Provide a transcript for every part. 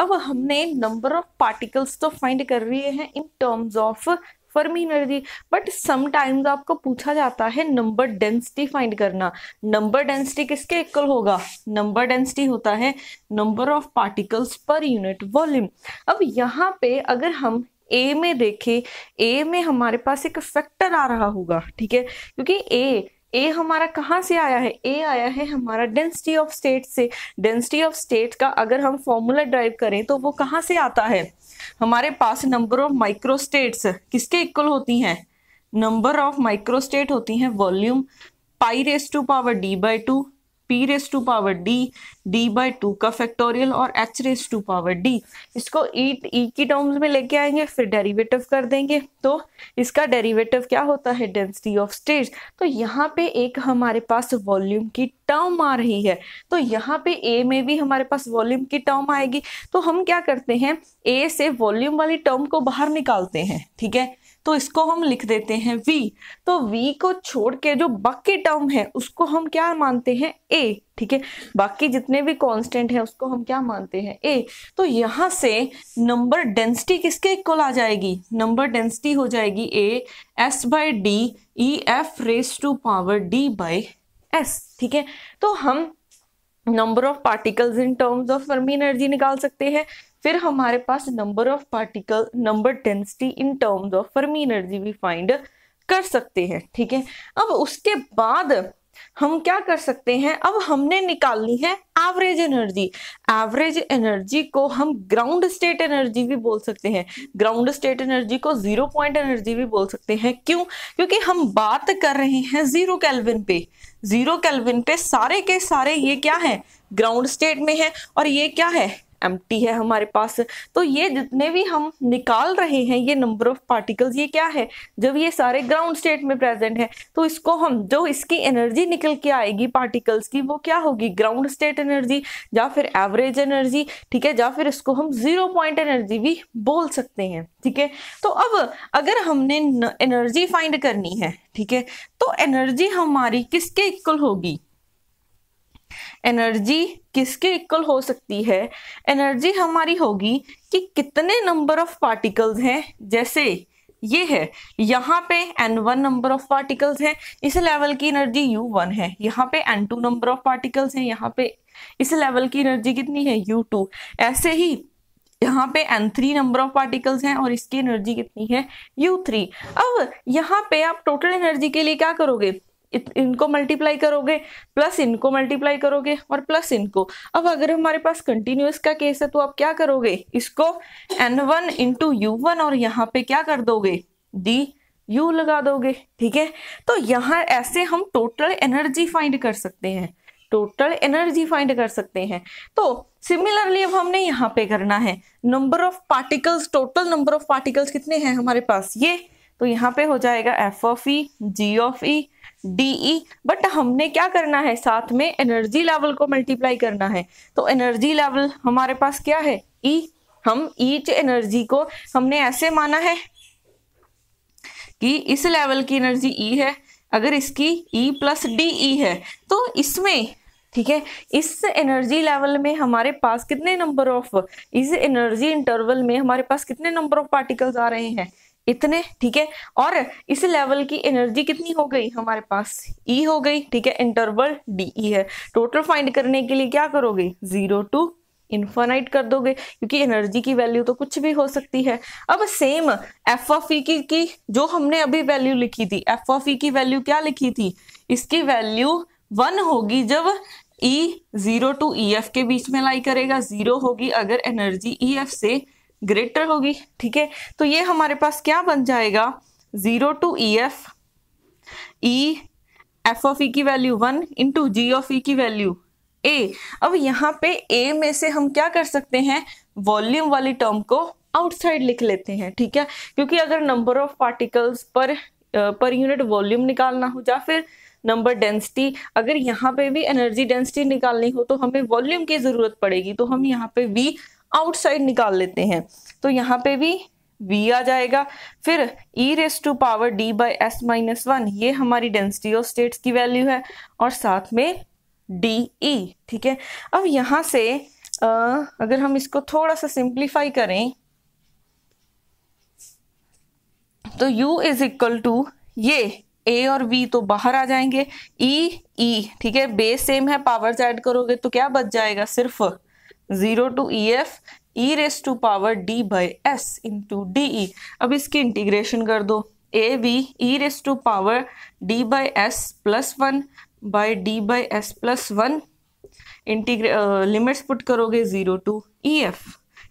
अब हमने number of particles तो फाइंड कर रहे हैं in terms of Fermi energy but sometimes आपको पूछा जाता है नंबर डेंसिटी फाइंड करना नंबर डेंसिटी किसके इक्वल होगा नंबर डेंसिटी होता है number of particles per unit volume अब यहाँ पे अगर हम ए में देखें ए में हमारे पास एक फैक्टर आ रहा होगा ठीक है क्योंकि ए ए हमारा कहाँ से आया है ए आया है हमारा डेंसिटी ऑफ स्टेट से डेंसिटी ऑफ स्टेट का अगर हम फॉर्मूला ड्राइव करें तो वो कहाँ से आता है हमारे पास नंबर ऑफ माइक्रोस्टेट्स किसके इक्वल होती हैं नंबर ऑफ माइक्रोस्टेट होती हैं volume pi raise to power D by two P raise to power D D by two का फैक्टोरियल और H raise to power D इसको ई e, ई e की terms में लेके आएंगे फिर डेरिवेटिव कर देंगे तो इसका डेरिवेटिव क्या होता है डेंसिटी ऑफ स्टेज तो यहाँ पे एक हमारे पास वॉल्यूम की टर्म आ रही है तो यहाँ पे ए में भी हमारे पास वॉल्यूम की टर्म आएगी तो हम क्या करते हैं ए से वॉल्यूम वाली टर्म को बाहर निकालते हैं ठीक है तो इसको हम लिख देते हैं वी तो वी को छोड़ के जो बाकी टर्म है उसको हम क्या मानते हैं ए ठीक है बाकी जितने भी कांस्टेंट है उसको हम क्या मानते हैं ए तो यहाँ से नंबर डेंसिटी किसके इक्वल आ जाएगी नंबर डेंसिटी हो जाएगी A S by D E F raise to power D by S ठीक है तो हम number of particles in terms of Fermi energy निकाल सकते हैं फिर हमारे पास number of particle number density in terms of Fermi energy भी फाइंड कर सकते हैं ठीक है अब उसके बाद हम क्या कर सकते हैं अब हमने निकालनी है एवरेज एनर्जी एवरेज एनर्जी को हम ग्राउंड स्टेट एनर्जी भी बोल सकते हैं ग्राउंड स्टेट एनर्जी को जीरो पॉइंट एनर्जी भी बोल सकते हैं क्यों क्योंकि हम बात कर रहे हैं जीरो कैलविन पे जीरो कैलविन पे सारे के सारे ये क्या है ग्राउंड स्टेट में है और ये क्या है एम है हमारे पास तो ये जितने भी हम निकाल रहे हैं ये नंबर ऑफ पार्टिकल्स ये क्या है जब ये सारे ग्राउंड स्टेट में प्रेजेंट है तो इसको हम जो इसकी एनर्जी निकल के आएगी पार्टिकल्स की वो क्या होगी ग्राउंड स्टेट एनर्जी या फिर एवरेज एनर्जी ठीक है या फिर इसको हम जीरो पॉइंट एनर्जी भी बोल सकते हैं ठीक है तो अब अगर हमने एनर्जी फाइंड करनी है ठीक है तो एनर्जी हमारी किसके इक्वल होगी एनर्जी किसके इक्वल हो सकती है एनर्जी हमारी होगी कि कितने नंबर ऑफ पार्टिकल्स हैं जैसे ये है यहाँ पे N one number of particles हैं इस लेवल की एनर्जी यू वन है यहाँ पे N two number of particles हैं यहाँ पे इस लेवल की एनर्जी कितनी है यू टू ऐसे ही यहाँ पे N three number of particles हैं और इसकी एनर्जी कितनी है यू थ्री अब यहाँ पे आप टोटल एनर्जी के लिए क्या करोगे इनको मल्टीप्लाई करोगे प्लस इनको मल्टीप्लाई करोगे और प्लस इनको अब अगर हमारे पास कंटिन्यूस का केस है तो आप क्या करोगे इसको N one into U one और यहाँ पे क्या कर दोगे डी यू लगा दोगे ठीक है तो यहाँ ऐसे हम टोटल एनर्जी फाइंड कर सकते हैं टोटल एनर्जी फाइंड कर सकते हैं तो सिमिलरली अब हमने यहाँ पे करना है number of particles total number of particles कितने हैं हमारे पास ये तो यहाँ पे हो जाएगा F of E G of E D but e, हमने क्या करना है साथ में एनर्जी लेवल को मल्टीप्लाई करना है तो एनर्जी लेवल हमारे पास क्या है ई e, हम ईच एनर्जी को हमने ऐसे माना है कि इस लेवल की एनर्जी ई e है अगर इसकी ई प्लस डी ई है तो इसमें ठीक है इस एनर्जी लेवल में हमारे पास कितने नंबर ऑफ इस एनर्जी इंटरवल में हमारे पास कितने नंबर ऑफ पार्टिकल्स आ रहे हैं इतने ठीक है और इस लेवल की एनर्जी कितनी हो गई हमारे पास ई e हो गई ठीक है इंटरवल डी ई है टोटल फाइंड करने के लिए क्या करोगे जीरो टू इन्फानाइट कर दोगे क्योंकि एनर्जी की वैल्यू तो कुछ भी हो सकती है अब सेम एफ ऑफ ई की जो हमने अभी वैल्यू लिखी थी एफ ऑफ ई की वैल्यू क्या लिखी थी इसकी वैल्यू वन होगी जब E zero to E F के बीच में लाई करेगा जीरो होगी अगर एनर्जी ई एफ से ग्रेटर होगी ठीक है तो ये हमारे पास क्या बन जाएगा zero to E F E F of E की value one into G of E की वैल्यू ए अब यहाँ पे ए में से हम क्या कर सकते हैं वॉल्यूम वाली टर्म को आउटसाइड लिख लेते हैं ठीक है क्योंकि अगर नंबर ऑफ पार्टिकल्स पर पर यूनिट वॉल्यूम निकालना हो या फिर नंबर डेंसिटी अगर यहाँ पे भी एनर्जी डेंसिटी निकालनी हो तो हमें वॉल्यूम की ज़रूरत पड़ेगी तो हम यहाँ पे वी आउटसाइड निकाल लेते हैं तो यहाँ पे भी v आ जाएगा फिर e raise to power d by S minus one ये हमारी डेंसिटी ऑफ स्टेट्स की वैल्यू है और साथ में डी e, ठीक है अब यहाँ से आ, अगर हम इसको थोड़ा सा सिंप्लीफाई करें तो u इज इक्वल टू ये ए और बी तो बाहर आ जाएंगे ई e, e, ठीक है बेस सेम है पावर्स ऐड करोगे तो क्या बच जाएगा सिर्फ zero to E F E raise to power D by S into D E अब इसकी इंटीग्रेशन कर दो A V E raise to power D by S plus one by D by S plus one इंटीग्रे limits put करोगे zero to E F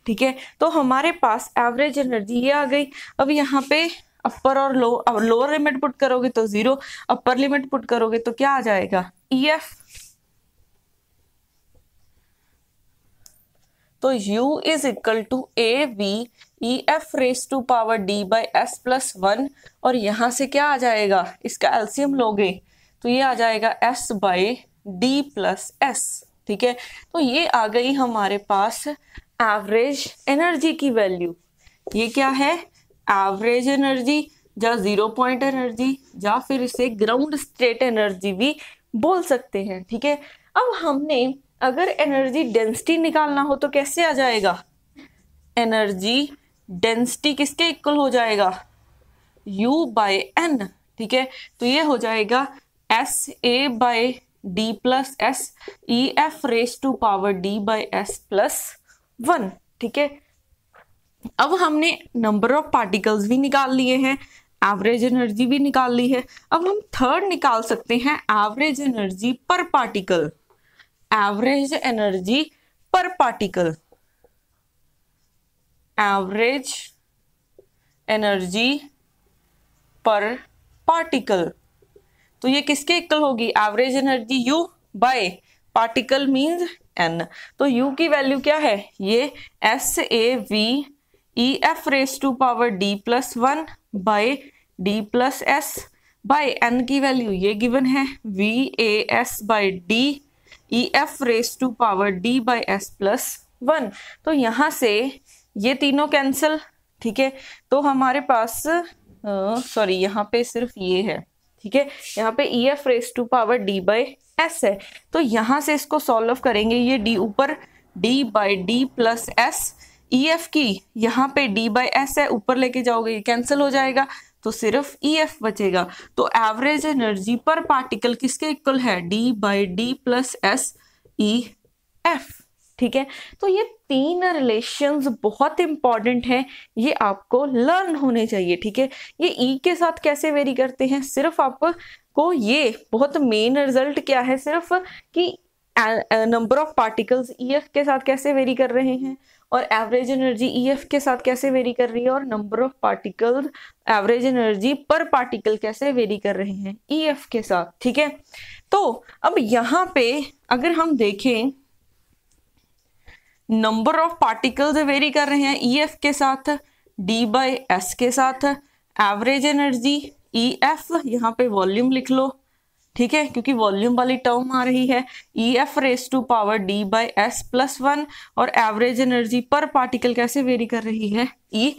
ठीक है तो हमारे पास एवरेज एनर्जी ये आ गई अब यहाँ पे अपर और लो लोअर लिमिट पुट करोगे तो ज़ीरो अपर लिमिट पुट करोगे तो क्या आ जाएगा ई e एफ तो u is equal to A V E F raise to power D by S plus one और यहाँ से क्या आ जाएगा इसका एल्सियम लोगे तो ये आ जाएगा S by D plus S ठीक है तो ये आ गई हमारे पास एवरेज एनर्जी की वैल्यू ये क्या है एवरेज एनर्जी या ज़ीरो पॉइंट एनर्जी या फिर इसे ग्राउंड स्टेट एनर्जी भी बोल सकते हैं ठीक है अब हमने अगर एनर्जी डेंसिटी निकालना हो तो कैसे आ जाएगा एनर्जी डेंसिटी किसके इक्वल हो जाएगा u बाय एन ठीक है तो ये हो जाएगा S A by D plus S E F raise to power D by S plus one ठीक है अब हमने नंबर ऑफ पार्टिकल्स भी निकाल लिए हैं एवरेज एनर्जी भी निकाल ली है अब हम थर्ड निकाल सकते हैं average energy per particle average energy per particle average energy per particle तो ये किसके इक्वल होगी average energy U by particle means N तो यू की वैल्यू क्या है ये S A V E F raise to power D plus one by D plus S by N की वैल्यू ये गिवन है V A S by D E F raise to power D by S plus one तो यहाँ से ये तीनों cancel ठीक है तो हमारे पास सॉरी यहाँ पे सिर्फ ये है ठीक है यहाँ पे E F raise to power D by S है तो यहाँ से इसको सॉल्व करेंगे ये डी ऊपर D by D plus S E F की यहाँ पे डी बाई एस है ऊपर लेके जाओगे ये कैंसिल हो जाएगा तो सिर्फ ई e एफ बचेगा तो एवरेज एनर्जी पर पार्टिकल किसके इक्वल है D by D plus S E F ठीक है तो ये तीन रिलेशंस बहुत इंपॉर्टेंट हैं ये आपको लर्न होने चाहिए ठीक है ये ई e के साथ कैसे वेरी करते हैं सिर्फ आपको ये बहुत मेन रिजल्ट क्या है सिर्फ कि number of particles E F के साथ कैसे वेरी कर रहे हैं और एवरेज एनर्जी ई एफ के साथ कैसे वेरी कर रही है और number of particle average energy per particle कैसे वेरी कर रहे हैं ई e एफ के साथ ठीक है तो अब यहाँ पे अगर हम देखें नंबर ऑफ पार्टिकल्स वेरी कर रहे हैं ई e एफ के साथ डी बाई एस के साथ एवरेज एनर्जी ई एफ यहाँ पे वॉल्यूम लिख लो ठीक है क्योंकि वॉल्यूम वाली टर्म आ रही है E F raise to power D by S plus one और एवरेज एनर्जी पर पार्टिकल कैसे वेरी कर रही है ई e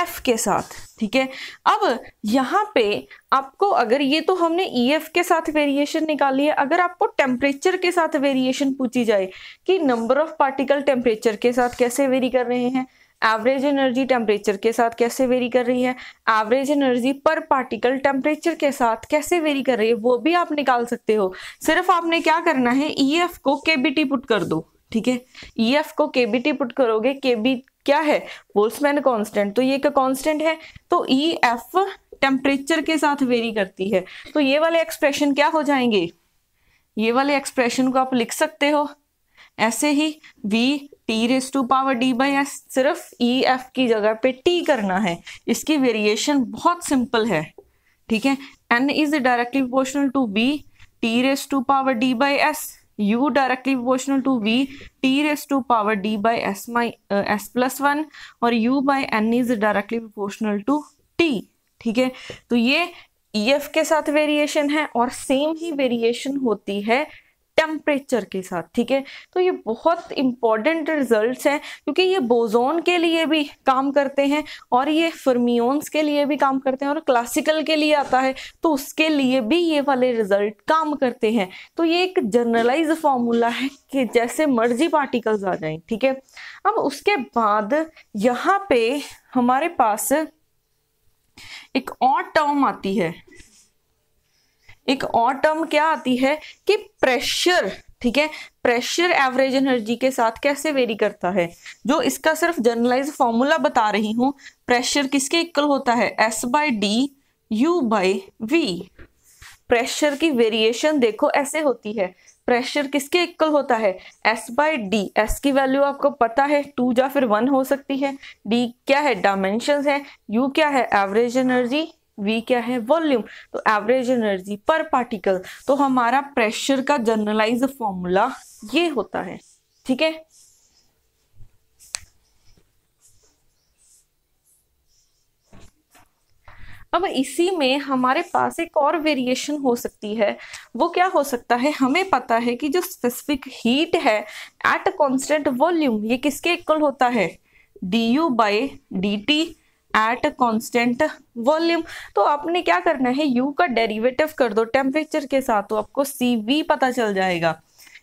एफ के साथ ठीक है अब यहाँ पे आपको अगर ये तो हमने ई e एफ के साथ वेरिएशन निकाली है अगर आपको टेम्परेचर के साथ वेरिएशन पूछी जाए कि नंबर ऑफ पार्टिकल टेम्परेचर के साथ कैसे वेरी कर रहे हैं एवरेज एनर्जी टेम्परेचर के साथ कैसे वेरी कर रही है average energy per particle temperature के साथ कैसे वेरी कर रही है वो भी आप निकाल सकते हो सिर्फ आपने क्या करना है ई e एफ को केबीटी पुट कर दो ठीक है ई e एफ को केबीटी पुट करोगे केबी क्या है बोल्समैन कॉन्स्टेंट तो ये एक कॉन्स्टेंट है तो ई एफ टेम्परेचर के साथ वेरी करती है तो ये वाले एक्सप्रेशन क्या हो जाएंगे ये वाले एक्सप्रेशन को आप लिख सकते हो ऐसे ही V T raise to power D by S सिर्फ ई e, एफ की जगह पे टी करना है इसकी वेरिएशन बहुत सिंपल है ठीक है N is directly proportional to B T raise to power D by S u directly proportional to v t raise to power d by S my S plus one और u by N is directly proportional to t ठीक है तो ये ई e, F के साथ variation है और same ही variation होती है टेम्परेचर के साथ ठीक है तो ये बहुत इंपॉर्टेंट रिजल्ट हैं क्योंकि ये बोजोन के लिए भी काम करते हैं और ये फर्मियोन्स के लिए भी काम करते हैं और क्लासिकल के लिए आता है तो उसके लिए भी ये वाले रिजल्ट काम करते हैं तो ये एक जर्नलाइज फॉर्मूला है कि जैसे मर्जी पार्टिकल्स आ जाए ठीक है अब उसके बाद यहाँ पे हमारे पास एक और टर्म आती है एक और टर्म क्या आती है कि प्रेशर ठीक है प्रेशर एवरेज एनर्जी के साथ कैसे वेरी करता है जो इसका सिर्फ जर्नलाइज फॉर्मूला बता रही हूँ प्रेशर किसके इक्वल होता है S by D U by V pressure की वेरिएशन देखो ऐसे होती है प्रेशर किसके इक्वल होता है एस बाई डी एस की वैल्यू आपको पता है टू या फिर वन हो सकती है डी क्या है डायमेंशन है यू क्या है एवरेज एनर्जी वी क्या है वॉल्यूम तो एवरेज एनर्जी पर पार्टिकल तो हमारा प्रेशर का जनरलाइज फॉर्मूला ये होता है ठीक है अब इसी में हमारे पास एक और वेरिएशन हो सकती है वो क्या हो सकता है हमें पता है कि जो स्पेसिफिक हीट है एट कांस्टेंट कॉन्स्टेंट वॉल्यूम ये किसके इक्वल होता है D U by D T at constant volume तो आपने क्या करना है यू का डेरिवेटिव कर दो टेम्परेचर के साथ तो आपको सी वी पता चल जाएगा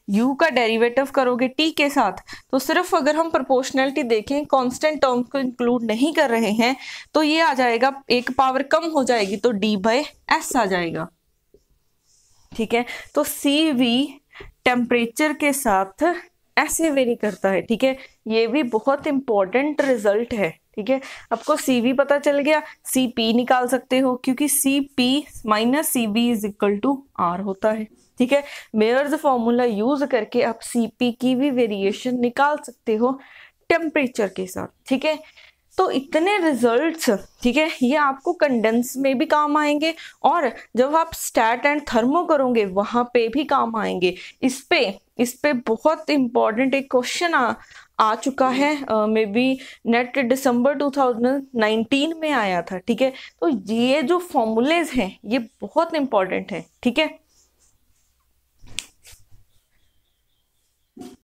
यू का डेरिवेटिव करोगे टी के साथ तो सिर्फ अगर हम प्रोपोर्शनलिटी देखें कांस्टेंट टर्म को इंक्लूड नहीं कर रहे हैं तो ये आ जाएगा एक पावर कम हो जाएगी तो डी बाय एस आ जाएगा ठीक है तो सी वी टेम्परेचर के साथ ऐसे वेरी करता है ठीक है ये भी बहुत इंपॉर्टेंट रिजल्ट है ठीक है आपको सी वी पता चल गया सी पी निकाल सकते हो क्योंकि C P minus C V is equal to R होता है ठीक है मेयर्स फॉर्मूला यूज करके आप सी पी की भी वेरिएशन निकाल सकते हो टेम्परेचर के साथ ठीक है तो इतने रिजल्ट्स ठीक है ये आपको कंडेंस में भी काम आएंगे और जब आप स्टैट एंड थर्मो करोगे वहां पे भी काम आएंगे इस पे इस पे बहुत इंपॉर्टेंट एक क्वेश्चन आ चुका है मे बी नेट दिसंबर 2019 में आया था ठीक है तो ये जो फॉर्मूलेज हैं ये बहुत इंपॉर्टेंट है ठीक है